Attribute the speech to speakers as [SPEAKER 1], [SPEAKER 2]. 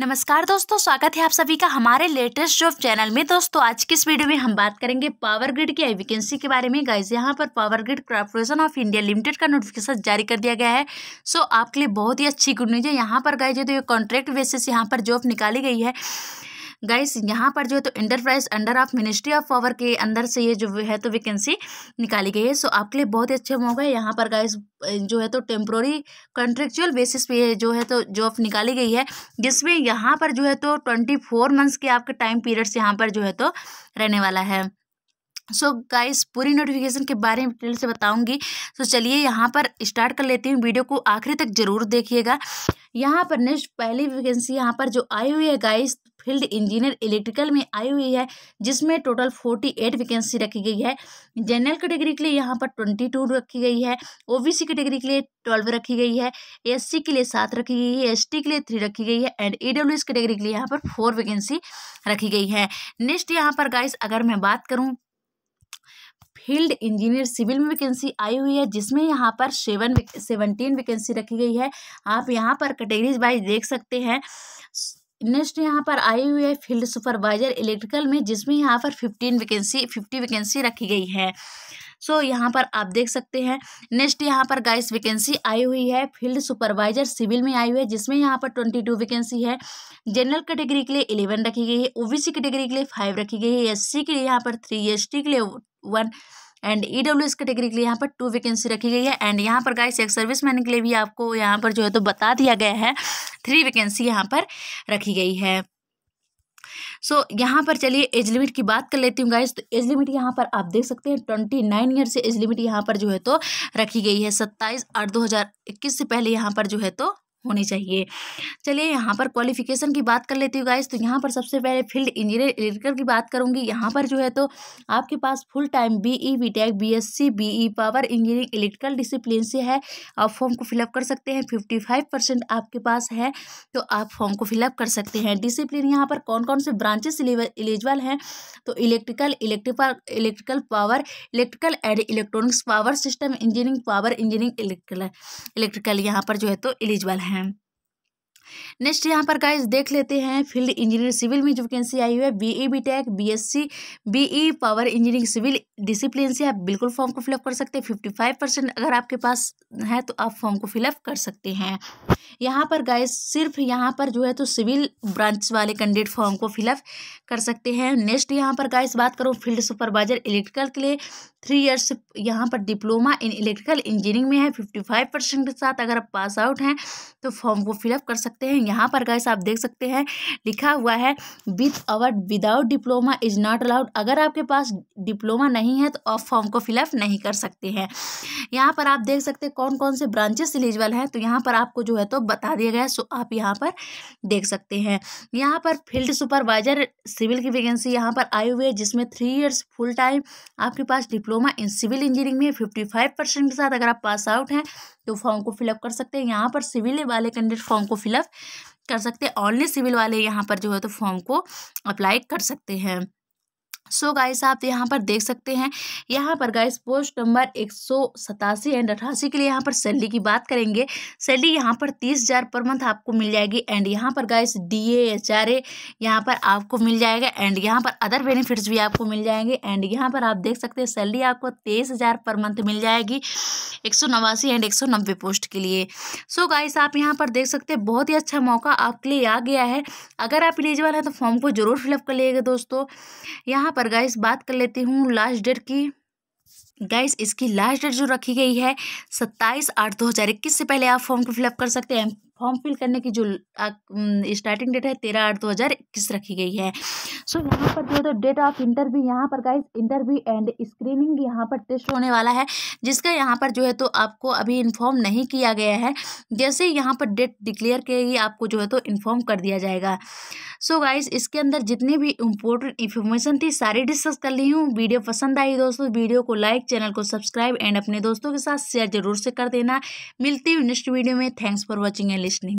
[SPEAKER 1] नमस्कार दोस्तों स्वागत है आप सभी का हमारे लेटेस्ट जॉब चैनल में दोस्तों आज की इस वीडियो में हम बात करेंगे पावर ग्रिड की वैकेंसी के बारे में गाइज यहाँ पर power grid corporation of India limited का नोटिफिकेशन जारी कर दिया गया है सो आपके लिए बहुत ही अच्छी गुड न्यूज है यहाँ पर गाइजे तो ये कॉन्ट्रैक्ट बेसिस यहाँ पर जॉब निकाली गई है गाइस यहाँ पर जो है तो enterprise under of ministry of power के अंदर से ये जो है तो वैकेंसी निकाली गई है सो आपके लिए बहुत ही अच्छे मौका है यहाँ पर गाइस जो है तो टेम्प्रोरी कॉन्ट्रेक्चुअल बेसिस पे जो है तो जॉब निकाली गई है जिसमें यहाँ पर जो है तो ट्वेंटी फोर मंथ्स के आपके टाइम पीरियड्स यहाँ पर जो है तो रहने वाला है सो so गाइस पूरी नोटिफिकेशन के बारे में डिटेल से बताऊंगी सो so चलिए यहाँ पर स्टार्ट कर लेती हूँ वीडियो को आखिरी तक जरूर देखिएगा यहाँ पर नेक्स्ट पहली वैकेंसी यहाँ पर जो आई हुई है गाइस फील्ड इंजीनियर इलेक्ट्रिकल में आई हुई है जिसमें टोटल फोर्टी एट वैकेंसी रखी गई है जनरल कैटेगरी के लिए यहाँ पर ट्वेंटी टू रखी गई है सी कैटेगरी के लिए ट्वेल्व रखी गई है सी के लिए सात रखी गई है टी के लिए थ्री रखी गई है एंड ई कैटेगरी के लिए यहाँ पर फोर वैकेंसी रखी गई है नेक्स्ट यहाँ पर गाइस अगर मैं बात करूँ फील्ड इंजीनियर सिविल में वैकेंसी आई हुई है जिसमें यहाँ पर सेवन सेवनटीन वैकेंसी रखी गई है आप यहाँ पर कैटेगरीज वाइज देख सकते हैं नेक्स्ट यहाँ पर आई हुई है फील्ड सुपरवाइजर इलेक्ट्रिकल में जिसमें यहाँ पर फिफ्टीन वैकेंसी फिफ्टी वैकेंसी रखी गई है सो so, यहाँ पर आप देख सकते हैं नेक्स्ट यहाँ पर गाइस वैकेंसी आई हुई है फील्ड सुपरवाइजर सिविल में आई हुई है जिसमें यहाँ पर ट्वेंटी टू वैकेंसी है जनरल कैटेगरी के लिए इलेवन रखी गई है सी कैटेगरी के लिए फाइव रखी गई है एस के लिए यहाँ पर थ्री एस के लिए one and E W S category के लिए यहाँ पर टू वैकेंसी रखी गई है एंड यहाँ पर गाइस एक सर्विस मैन के लिए भी आपको यहाँ पर जो है तो बता दिया गया है थ्री वैकेंसी यहाँ पर रखी गई है सो so, यहाँ पर चलिए एज लिमिट की बात कर लेती हूँ गाइज तो एज लिमिट यहाँ पर आप देख सकते हैं ट्वेंटी नाइन ईयर से एज लिमिट यहाँ पर जो है तो रखी गई है सत्ताईस आठ दो हज़ार इक्कीस से पहले यहाँ पर जो है तो होनी चाहिए चलिए यहाँ पर क्वालिफिकेशन की बात कर लेती हूँ गाइस तो यहाँ पर सबसे पहले फील्ड इंजीनियर इलेक्ट्रिकल की बात करूँगी यहाँ पर जो है तो आपके पास full time B E B tech B S C B E power engineering electrical discipline से है आप फॉर्म को फिलअप कर सकते हैं फिफ्टी फाइव परसेंट आपके पास है तो आप फॉर्म को फिलअप कर सकते हैं डिसिप्लिन यहाँ पर कौन कौन से ब्रांचेस एलिजिबल हैं तो electrical electrical electrical power electrical and electronics power system engineering power engineering electrical electrical यहाँ पर जो है तो एलिजिबल है हैं नेक्स्ट यहाँ पर गाइस देख लेते हैं फील्ड इंजीनियर सिविल में जो वैकेंसी आई हुई है B B B A tech S C B E power engineering civil discipline से आप बिल्कुल फॉर्म को फिलअप कर सकते हैं फिफ्टी फाइव परसेंट अगर आपके पास है तो आप फॉर्म को फिलअप कर सकते हैं यहाँ पर गाइस सिर्फ यहाँ पर जो है तो सिविल ब्रांच वाले कैंडिडेट फॉर्म को फिलअप कर सकते हैं नेक्स्ट यहाँ पर गाइस बात करूँ फील्ड सुपरवाइजर इलेक्ट्रिकल के लिए थ्री इयर्स यहाँ पर डिप्लोमा इन इलेक्ट्रिकल इंजीनियरिंग में है फिफ्टी फाइव परसेंट के साथ अगर आप पास आउट हैं तो फॉर्म को फिलअप कर सकते हैं यहाँ पर गैस आप देख सकते हैं लिखा हुआ है with or without diploma is not allowed अगर आपके पास डिप्लोमा नहीं है तो आप फॉर्म को फिलअप नहीं कर सकते हैं यहाँ पर आप देख सकते हैं कौन कौन से ब्रांचेस एलिजिबल हैं तो यहाँ पर आपको जो है तो बता दिया गया है सो आप यहाँ पर देख सकते हैं यहाँ पर फील्ड सुपरवाइजर सिविल की वैकेंसी यहाँ पर आई हुई है जिसमें थ्री ईयर्स फुल टाइम आपके पास diploma diploma in civil engineering में फिफ्टी फाइव परसेंट के साथ अगर आप पास आउट हैं तो फॉर्म को फिलअप कर सकते हैं यहाँ पर सिविल वाले कैंडिडेट फॉर्म को फिलअप कर सकते हैं ऑनली सिविल वाले यहाँ पर जो है तो फॉर्म को अप्लाई कर सकते हैं सो so गाइस आप यहाँ पर देख सकते हैं यहाँ पर गाइस पोस्ट नंबर एक सौ सतासी एंड अठासी के लिए यहाँ पर सैलरी की बात करेंगे सैलरी यहाँ पर तीस हज़ार पर मंथ आपको मिल जाएगी एंड यहाँ पर गाइस डीए एचआरए यहाँ पर आपको मिल जाएगा एंड यहाँ पर अदर बेनिफिट्स भी आपको मिल जाएंगे एंड यहाँ पर आप देख सकते हैं सैलरी आपको तेईस हज़ार पर मंथ मिल जाएगी एक सौ नवासी एंड एक सौ नब्बे पोस्ट के लिए सो so गाइस आप यहाँ पर देख सकते हैं बहुत ही अच्छा मौका आपके लिए आ गया है अगर आप इलिजिबल हैं तो फॉर्म को ज़रूर फिलअप कर लिएगा दोस्तों यहाँ यहाँ पर गाइस बात कर लेती हूँ लास्ट डेट की गाइस इसकी लास्ट डेट जो रखी गई है सत्ताईस आठ दो हज़ार इक्कीस से पहले आप फॉर्म को फिलअप कर सकते हैं फॉर्म फिल करने की जो स्टार्टिंग डेट है तेरह आठ दो हज़ार इक्कीस रखी गई है सो so, यहाँ पर जो है तो डेट ऑफ इंटरव्यू यहाँ पर गाइज इंटरव्यू एंड स्क्रीनिंग यहाँ पर टेस्ट होने वाला है जिसका यहाँ पर जो है तो आपको अभी इन्फॉर्म नहीं किया गया है जैसे यहाँ पर डेट डिक्लेयर के ही आपको जो है तो इन्फॉर्म कर दिया जाएगा सो so, गाइज इसके अंदर जितनी भी इम्पोर्टेंट इन्फॉर्मेशन थी सारी डिस्कस कर ली हूँ वीडियो पसंद आई दोस्तों वीडियो को लाइक चैनल को सब्सक्राइब एंड अपने दोस्तों के साथ शेयर जरूर से कर देना मिलती हूँ नेक्स्ट वीडियो में thanks for watching and listening